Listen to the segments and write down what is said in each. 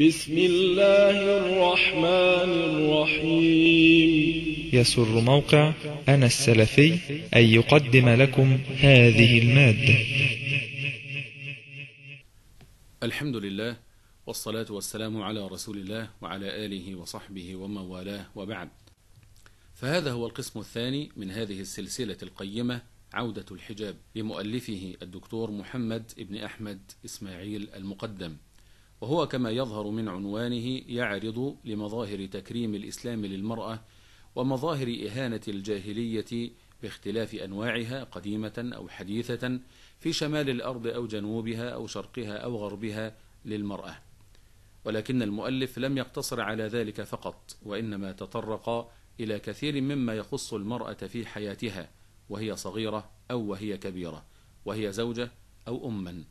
بسم الله الرحمن الرحيم يسر موقع أنا السلفي أن يقدم لكم هذه المادة الحمد لله والصلاة والسلام على رسول الله وعلى آله وصحبه ومن والاه وبعد فهذا هو القسم الثاني من هذه السلسلة القيمة عودة الحجاب لمؤلفه الدكتور محمد بن أحمد إسماعيل المقدم وهو كما يظهر من عنوانه يعرض لمظاهر تكريم الإسلام للمرأة ومظاهر إهانة الجاهلية باختلاف أنواعها قديمة أو حديثة في شمال الأرض أو جنوبها أو شرقها أو غربها للمرأة. ولكن المؤلف لم يقتصر على ذلك فقط، وإنما تطرق إلى كثير مما يخص المرأة في حياتها، وهي صغيرة أو وهي كبيرة، وهي زوجة أو أمًا.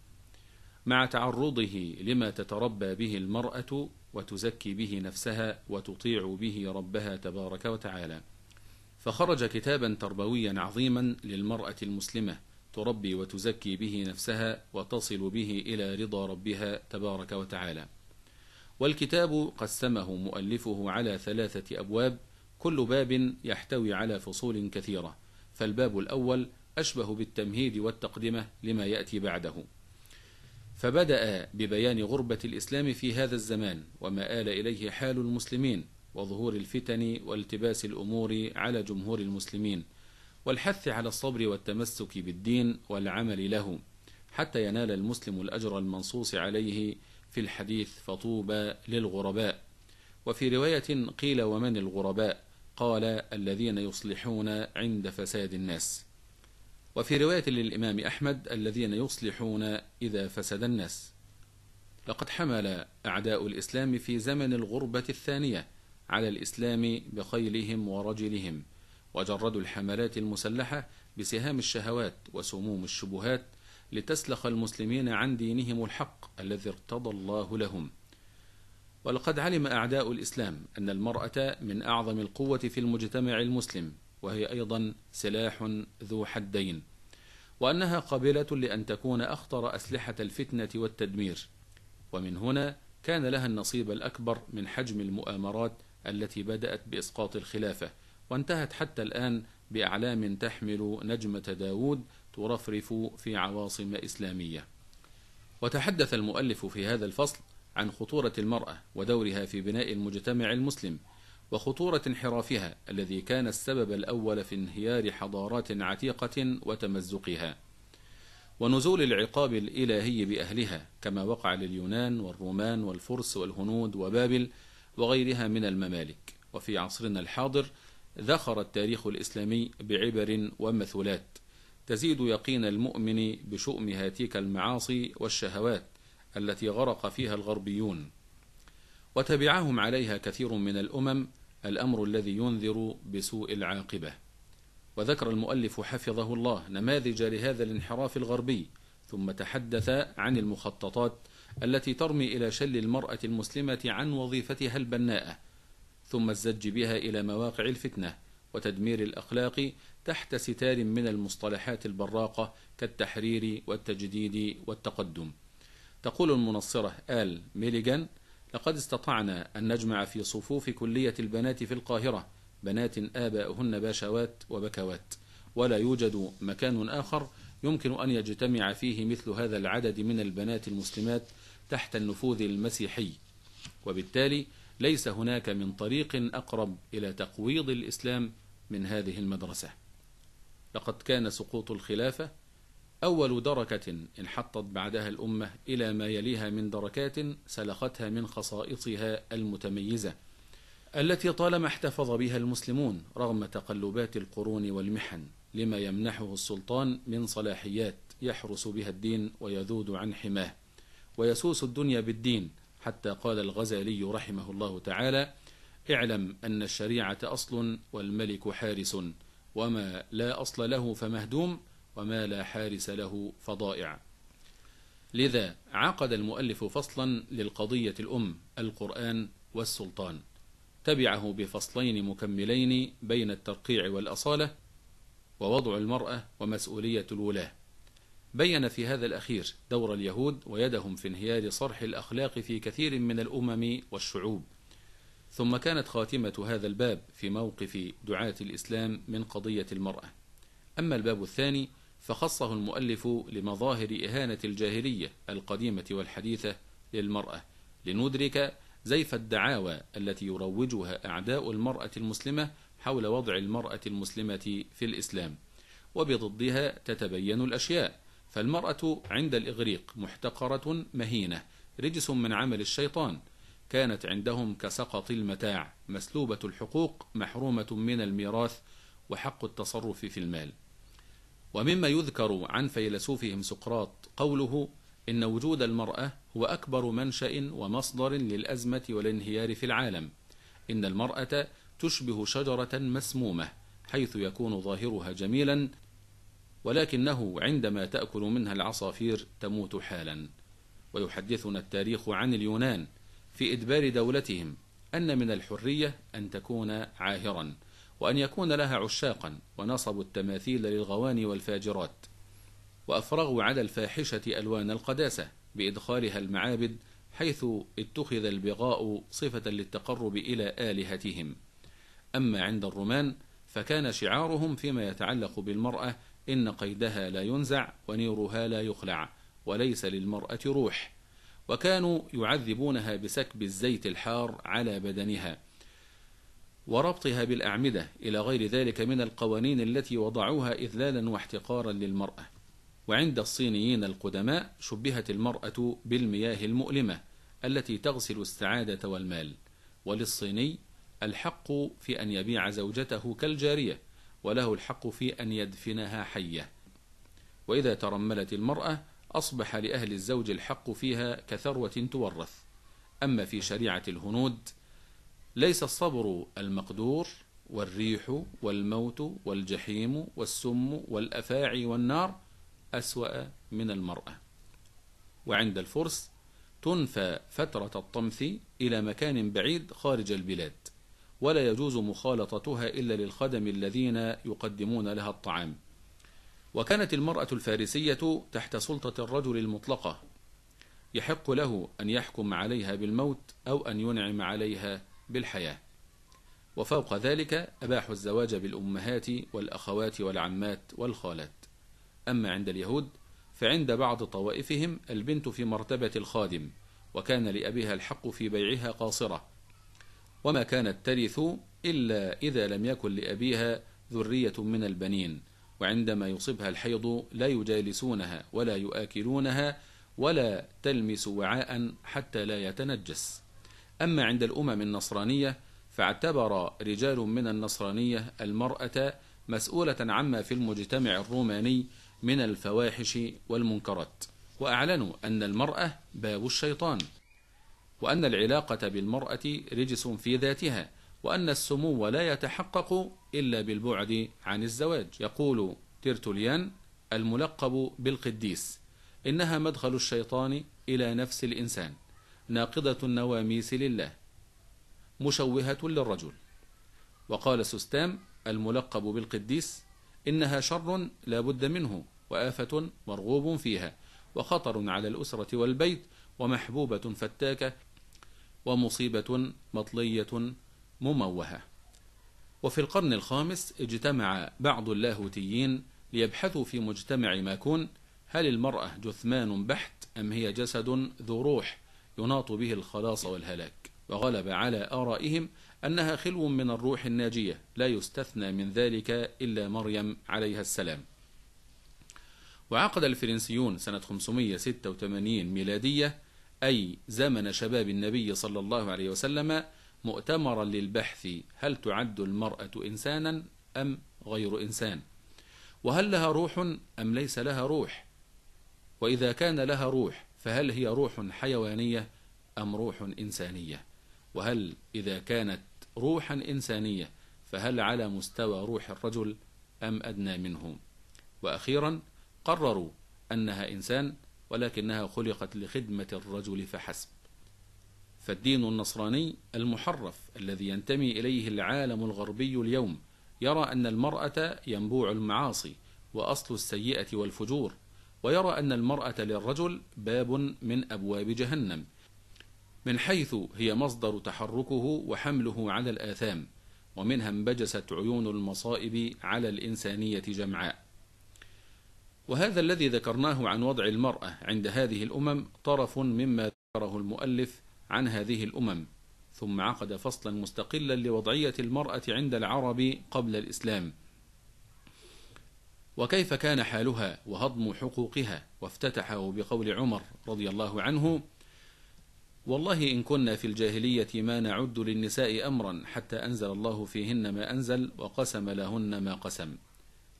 مع تعرضه لما تتربى به المرأة وتزكي به نفسها وتطيع به ربها تبارك وتعالى. فخرج كتابا تربويا عظيما للمرأة المسلمة تربي وتزكي به نفسها وتصل به إلى رضا ربها تبارك وتعالى. والكتاب قسمه مؤلفه على ثلاثة أبواب كل باب يحتوي على فصول كثيرة، فالباب الأول أشبه بالتمهيد والتقدمة لما يأتي بعده. فبدأ ببيان غربة الإسلام في هذا الزمان وما آل إليه حال المسلمين وظهور الفتن والتباس الأمور على جمهور المسلمين والحث على الصبر والتمسك بالدين والعمل له حتى ينال المسلم الأجر المنصوص عليه في الحديث فطوبى للغرباء وفي رواية قيل ومن الغرباء قال الذين يصلحون عند فساد الناس وفي رواية للإمام أحمد الذين يصلحون إذا فسد الناس لقد حمل أعداء الإسلام في زمن الغربة الثانية على الإسلام بخيلهم ورجلهم وجردوا الحملات المسلحة بسهام الشهوات وسموم الشبهات لتسلخ المسلمين عن دينهم الحق الذي ارتضى الله لهم ولقد علم أعداء الإسلام أن المرأة من أعظم القوة في المجتمع المسلم وهي أيضا سلاح ذو حدين وأنها قابلة لأن تكون أخطر أسلحة الفتنة والتدمير ومن هنا كان لها النصيب الأكبر من حجم المؤامرات التي بدأت بإسقاط الخلافة وانتهت حتى الآن بأعلام تحمل نجمة داود ترفرف في عواصم إسلامية وتحدث المؤلف في هذا الفصل عن خطورة المرأة ودورها في بناء المجتمع المسلم وخطورة انحرافها الذي كان السبب الأول في انهيار حضارات عتيقة وتمزقها ونزول العقاب الإلهي بأهلها كما وقع لليونان والرومان والفرس والهنود وبابل وغيرها من الممالك وفي عصرنا الحاضر ذخر التاريخ الإسلامي بعبر ومثولات تزيد يقين المؤمن بشؤم هاتيك المعاصي والشهوات التي غرق فيها الغربيون وتبعهم عليها كثير من الأمم الأمر الذي ينذر بسوء العاقبة وذكر المؤلف حفظه الله نماذج لهذا الانحراف الغربي ثم تحدث عن المخططات التي ترمي إلى شل المرأة المسلمة عن وظيفتها البناءة ثم الزج بها إلى مواقع الفتنة وتدمير الأخلاق تحت ستار من المصطلحات البراقة كالتحرير والتجديد والتقدم تقول المنصرة آل ميليغان لقد استطعنا أن نجمع في صفوف كلية البنات في القاهرة بنات آباؤهن باشوات وبكوات ولا يوجد مكان آخر يمكن أن يجتمع فيه مثل هذا العدد من البنات المسلمات تحت النفوذ المسيحي وبالتالي ليس هناك من طريق أقرب إلى تقويض الإسلام من هذه المدرسة لقد كان سقوط الخلافة أول دركة انحطت بعدها الأمة إلى ما يليها من دركات سلختها من خصائصها المتميزة التي طالما احتفظ بها المسلمون رغم تقلبات القرون والمحن لما يمنحه السلطان من صلاحيات يحرس بها الدين ويذود عن حماه ويسوس الدنيا بالدين حتى قال الغزالي رحمه الله تعالى اعلم أن الشريعة أصل والملك حارس وما لا أصل له فمهدوم وما لا حارس له فضائع لذا عقد المؤلف فصلا للقضية الأم القرآن والسلطان تبعه بفصلين مكملين بين الترقيع والأصالة ووضع المرأة ومسؤولية الولاة بين في هذا الأخير دور اليهود ويدهم في انهيار صرح الأخلاق في كثير من الأمم والشعوب ثم كانت خاتمة هذا الباب في موقف دعاة الإسلام من قضية المرأة أما الباب الثاني فخصه المؤلف لمظاهر إهانة الجاهلية القديمة والحديثة للمرأة لندرك زيف الدعاوى التي يروجها أعداء المرأة المسلمة حول وضع المرأة المسلمة في الإسلام وبضدها تتبين الأشياء فالمرأة عند الإغريق محتقرة مهينة رجس من عمل الشيطان كانت عندهم كسقط المتاع مسلوبة الحقوق محرومة من الميراث وحق التصرف في المال ومما يذكر عن فيلسوفهم سقراط قوله إن وجود المرأة هو أكبر منشأ ومصدر للأزمة والانهيار في العالم إن المرأة تشبه شجرة مسمومة حيث يكون ظاهرها جميلا ولكنه عندما تأكل منها العصافير تموت حالا ويحدثنا التاريخ عن اليونان في إدبار دولتهم أن من الحرية أن تكون عاهرا وأن يكون لها عشاقا ونصبوا التماثيل للغواني والفاجرات وأفرغوا على الفاحشة ألوان القداسة بإدخالها المعابد حيث اتخذ البغاء صفة للتقرب إلى آلهتهم أما عند الرومان فكان شعارهم فيما يتعلق بالمرأة إن قيدها لا ينزع ونيرها لا يخلع وليس للمرأة روح وكانوا يعذبونها بسكب الزيت الحار على بدنها وربطها بالأعمدة إلى غير ذلك من القوانين التي وضعوها إذلالا واحتقارا للمرأة وعند الصينيين القدماء شبهت المرأة بالمياه المؤلمة التي تغسل السعادة والمال وللصيني الحق في أن يبيع زوجته كالجارية وله الحق في أن يدفنها حية وإذا ترملت المرأة أصبح لأهل الزوج الحق فيها كثروة تورث أما في شريعة الهنود ليس الصبر المقدور والريح والموت والجحيم والسم والأفاعي والنار أسوأ من المرأة وعند الفرس تنفى فترة الطمث إلى مكان بعيد خارج البلاد ولا يجوز مخالطتها إلا للخدم الذين يقدمون لها الطعام وكانت المرأة الفارسية تحت سلطة الرجل المطلقة يحق له أن يحكم عليها بالموت أو أن ينعم عليها بالحياة وفوق ذلك أباحوا الزواج بالأمهات والأخوات والعمات والخالات أما عند اليهود فعند بعض طوائفهم البنت في مرتبة الخادم وكان لأبيها الحق في بيعها قاصرة وما كانت ترث إلا إذا لم يكن لأبيها ذرية من البنين وعندما يصبها الحيض لا يجالسونها ولا يؤكلونها ولا تلمس وعاء حتى لا يتنجس أما عند الأمم النصرانية فاعتبر رجال من النصرانية المرأة مسؤولة عما في المجتمع الروماني من الفواحش والمنكرات وأعلنوا أن المرأة باب الشيطان وأن العلاقة بالمرأة رجس في ذاتها وأن السمو لا يتحقق إلا بالبعد عن الزواج يقول تيرتوليان الملقب بالقديس إنها مدخل الشيطان إلى نفس الإنسان ناقضة النواميس لله مشوهة للرجل وقال سستام الملقب بالقديس إنها شر لا بد منه وآفة مرغوب فيها وخطر على الأسرة والبيت ومحبوبة فتاكة ومصيبة مطلية مموهة وفي القرن الخامس اجتمع بعض اللاهوتيين ليبحثوا في مجتمع ماكون هل المرأة جثمان بحت أم هي جسد ذو روح يناط به الخلاص والهلاك وغلب على آرائهم أنها خلو من الروح الناجية لا يستثنى من ذلك إلا مريم عليها السلام وعقد الفرنسيون سنة 586 ميلادية أي زمن شباب النبي صلى الله عليه وسلم مؤتمرا للبحث هل تعد المرأة إنسانا أم غير إنسان وهل لها روح أم ليس لها روح وإذا كان لها روح فهل هي روح حيوانية أم روح إنسانية وهل إذا كانت روحا إنسانية فهل على مستوى روح الرجل أم أدنى منه وأخيرا قرروا أنها إنسان ولكنها خلقت لخدمة الرجل فحسب فالدين النصراني المحرف الذي ينتمي إليه العالم الغربي اليوم يرى أن المرأة ينبوع المعاصي وأصل السيئة والفجور ويرى أن المرأة للرجل باب من أبواب جهنم من حيث هي مصدر تحركه وحمله على الآثام ومنها انبجست عيون المصائب على الإنسانية جمعاء وهذا الذي ذكرناه عن وضع المرأة عند هذه الأمم طرف مما ذكره المؤلف عن هذه الأمم ثم عقد فصلا مستقلا لوضعية المرأة عند العرب قبل الإسلام وكيف كان حالها وهضم حقوقها وافتتحه بقول عمر رضي الله عنه والله إن كنا في الجاهلية ما نعد للنساء أمرا حتى أنزل الله فيهن ما أنزل وقسم لهن ما قسم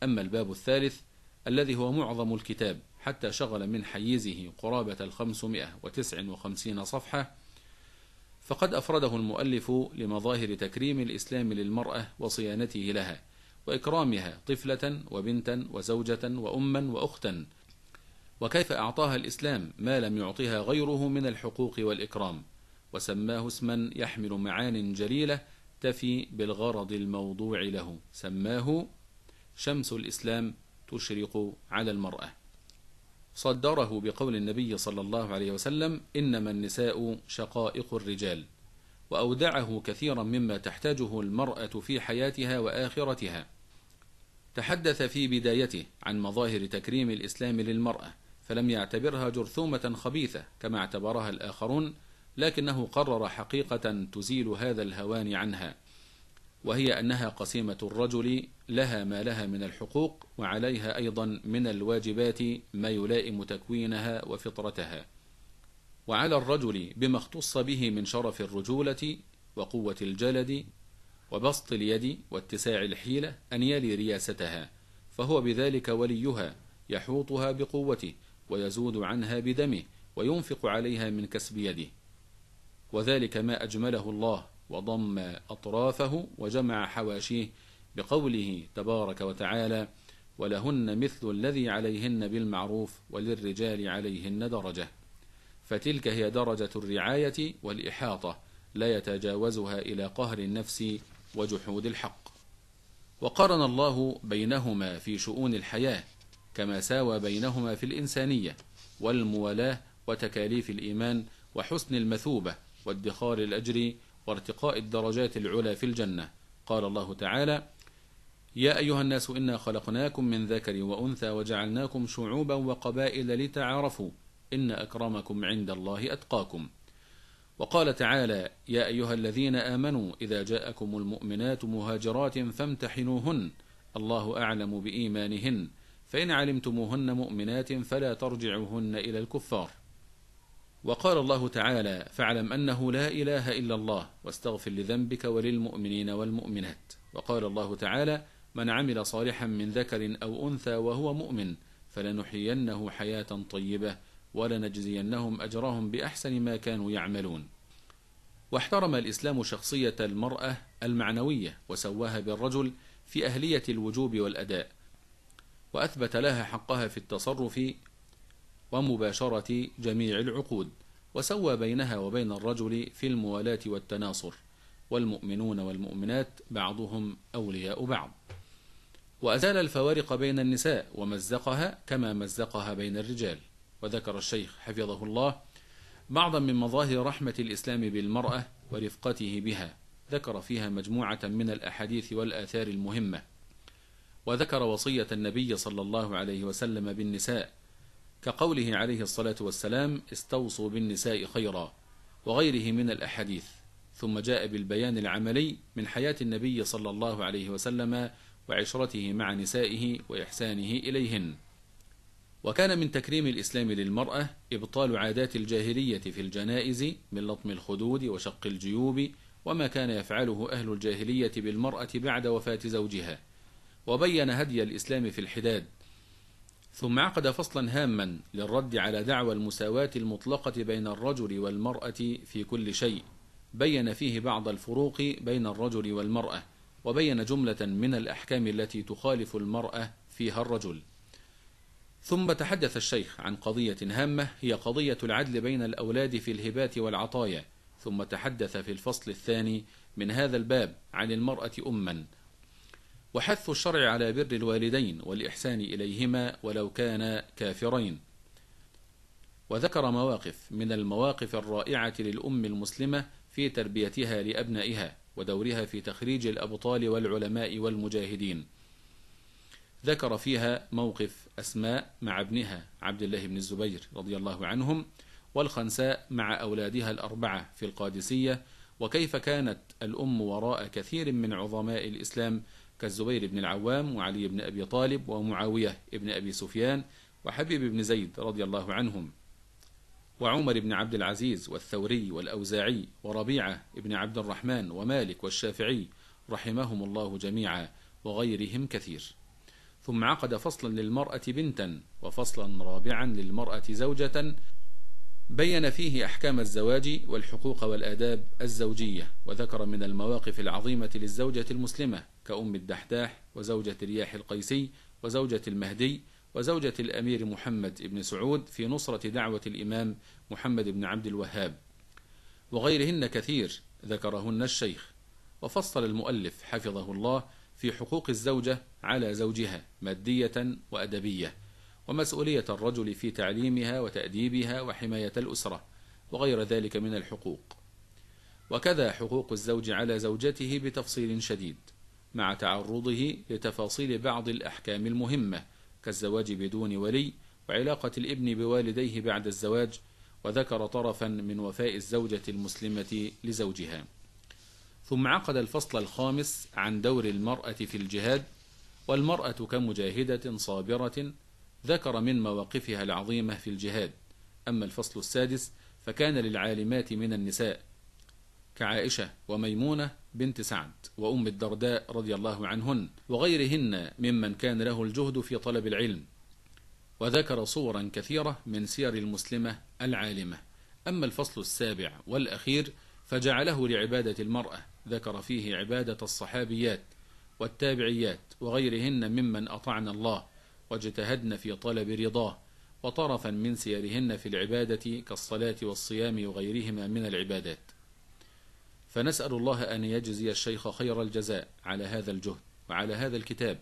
أما الباب الثالث الذي هو معظم الكتاب حتى شغل من حيزه قرابة الخمسمائة وتسع وخمسين صفحة فقد أفرده المؤلف لمظاهر تكريم الإسلام للمرأة وصيانته لها وإكرامها طفلة وبنتا وزوجة وأما وأختا وكيف أعطاها الإسلام ما لم يعطها غيره من الحقوق والإكرام وسماه اسما يحمل معان جليلة تفي بالغرض الموضوع له سماه شمس الإسلام تشرق على المرأة صدره بقول النبي صلى الله عليه وسلم إنما النساء شقائق الرجال وأودعه كثيرا مما تحتاجه المرأة في حياتها وآخرتها. تحدث في بدايته عن مظاهر تكريم الإسلام للمرأة، فلم يعتبرها جرثومة خبيثة كما اعتبرها الآخرون، لكنه قرر حقيقة تزيل هذا الهوان عنها، وهي أنها قسيمة الرجل لها ما لها من الحقوق وعليها أيضا من الواجبات ما يلائم تكوينها وفطرتها. وعلى الرجل بما اختص به من شرف الرجولة وقوة الجلد وبسط اليد واتساع الحيلة أن يلي رياستها فهو بذلك وليها يحوطها بقوته ويزود عنها بدمه وينفق عليها من كسب يده وذلك ما أجمله الله وضم أطرافه وجمع حواشيه بقوله تبارك وتعالى ولهن مثل الذي عليهن بالمعروف وللرجال عليهن درجه فتلك هي درجة الرعاية والإحاطة لا يتجاوزها إلى قهر النفس وجحود الحق وقارن الله بينهما في شؤون الحياة كما ساوى بينهما في الإنسانية والموالاة وتكاليف الإيمان وحسن المثوبة وادخار الأجر وارتقاء الدرجات العلى في الجنة قال الله تعالى يا أيها الناس إنا خلقناكم من ذكر وأنثى وجعلناكم شعوبا وقبائل لتعارفوا إن أكرمكم عند الله أتقاكم وقال تعالى يا أيها الذين آمنوا إذا جاءكم المؤمنات مهاجرات فامتحنوهن الله أعلم بإيمانهن فإن علمتموهن مؤمنات فلا ترجعوهن إلى الكفار وقال الله تعالى فاعلم أنه لا إله إلا الله واستغفر لذنبك وللمؤمنين والمؤمنات وقال الله تعالى من عمل صالحا من ذكر أو أنثى وهو مؤمن فلنحيينه حياة طيبة ولنجزينهم أجرهم بأحسن ما كانوا يعملون واحترم الإسلام شخصية المرأة المعنوية وسواها بالرجل في أهلية الوجوب والأداء وأثبت لها حقها في التصرف ومباشرة جميع العقود وسوى بينها وبين الرجل في الموالاة والتناصر والمؤمنون والمؤمنات بعضهم أولياء بعض وأزال الفوارق بين النساء ومزقها كما مزقها بين الرجال وذكر الشيخ حفظه الله بعضا من مظاهر رحمة الإسلام بالمرأة ورفقته بها ذكر فيها مجموعة من الأحاديث والآثار المهمة وذكر وصية النبي صلى الله عليه وسلم بالنساء كقوله عليه الصلاة والسلام استوصوا بالنساء خيرا وغيره من الأحاديث ثم جاء بالبيان العملي من حياة النبي صلى الله عليه وسلم وعشرته مع نسائه وإحسانه إليهن وكان من تكريم الإسلام للمرأة إبطال عادات الجاهلية في الجنائز من لطم الخدود وشق الجيوب وما كان يفعله أهل الجاهلية بالمرأة بعد وفاة زوجها وبين هدي الإسلام في الحداد ثم عقد فصلا هاما للرد على دعوى المساواة المطلقة بين الرجل والمرأة في كل شيء بين فيه بعض الفروق بين الرجل والمرأة وبين جملة من الأحكام التي تخالف المرأة فيها الرجل ثم تحدث الشيخ عن قضية هامة هي قضية العدل بين الأولاد في الهبات والعطايا ثم تحدث في الفصل الثاني من هذا الباب عن المرأة أما وحث الشرع على بر الوالدين والإحسان إليهما ولو كانا كافرين وذكر مواقف من المواقف الرائعة للأم المسلمة في تربيتها لأبنائها ودورها في تخريج الأبطال والعلماء والمجاهدين ذكر فيها موقف أسماء مع ابنها عبد الله بن الزبير رضي الله عنهم والخنساء مع أولادها الأربعة في القادسية وكيف كانت الأم وراء كثير من عظماء الإسلام كالزبير بن العوام وعلي بن أبي طالب ومعاوية بن أبي سفيان وحبيب بن زيد رضي الله عنهم وعمر بن عبد العزيز والثوري والأوزاعي وربيعة بن عبد الرحمن ومالك والشافعي رحمهم الله جميعا وغيرهم كثير ثم عقد فصلا للمرأة بنتا وفصلا رابعا للمرأة زوجة بين فيه أحكام الزواج والحقوق والآداب الزوجية وذكر من المواقف العظيمة للزوجة المسلمة كأم الدحداح وزوجة رياح القيسي وزوجة المهدي وزوجة الأمير محمد بن سعود في نصرة دعوة الإمام محمد بن عبد الوهاب وغيرهن كثير ذكرهن الشيخ وفصل المؤلف حفظه الله في حقوق الزوجة على زوجها مادية وأدبية، ومسؤولية الرجل في تعليمها وتأديبها وحماية الأسرة، وغير ذلك من الحقوق. وكذا حقوق الزوج على زوجته بتفصيل شديد، مع تعرضه لتفاصيل بعض الأحكام المهمة كالزواج بدون ولي وعلاقة الابن بوالديه بعد الزواج، وذكر طرفا من وفاء الزوجة المسلمة لزوجها. ثم عقد الفصل الخامس عن دور المرأة في الجهاد والمرأة كمجاهدة صابرة ذكر من مواقفها العظيمة في الجهاد أما الفصل السادس فكان للعالمات من النساء كعائشة وميمونة بنت سعد وأم الدرداء رضي الله عنهن وغيرهن ممن كان له الجهد في طلب العلم وذكر صورا كثيرة من سير المسلمة العالمة أما الفصل السابع والأخير فجعله لعبادة المرأة ذكر فيه عبادة الصحابيات والتابعيات وغيرهن ممن أطعن الله واجتهدن في طلب رضاه وطرفا من سيرهن في العبادة كالصلاة والصيام وغيرهما من العبادات فنسأل الله أن يجزي الشيخ خير الجزاء على هذا الجهد وعلى هذا الكتاب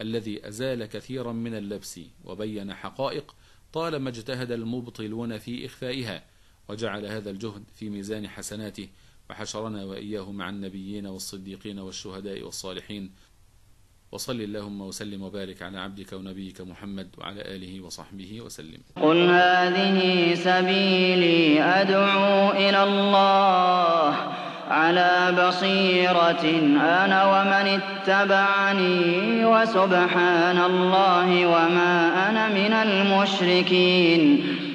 الذي أزال كثيرا من اللبس وبين حقائق طالما اجتهد المبطلون في إخفائها وجعل هذا الجهد في ميزان حسناته وحشرنا وإياه مع النبيين والصديقين والشهداء والصالحين وصل اللهم وسلم وبارك على عبدك ونبيك محمد وعلى آله وصحبه وسلم قل هذه سبيلي أدعو إلى الله على بصيرة أنا ومن اتبعني وسبحان الله وما أنا من المشركين